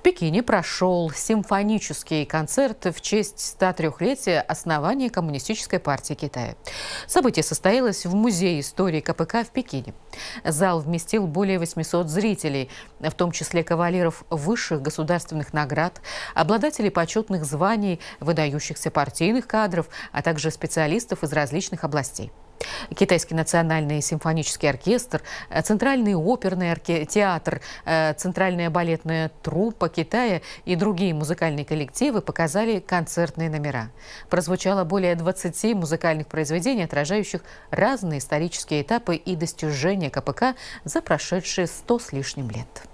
В Пекине прошел симфонический концерт в честь 103-летия основания Коммунистической партии Китая. Событие состоялось в Музее истории КПК в Пекине. Зал вместил более 800 зрителей, в том числе кавалеров высших государственных наград, обладателей почетных званий, выдающихся партийных кадров, а также специалистов из различных областей. Китайский национальный симфонический оркестр, э, Центральный оперный театр, э, Центральная балетная труппа Китая и другие музыкальные коллективы показали концертные номера. Прозвучало более 20 музыкальных произведений, отражающих разные исторические этапы и достижения КПК за прошедшие сто с лишним лет.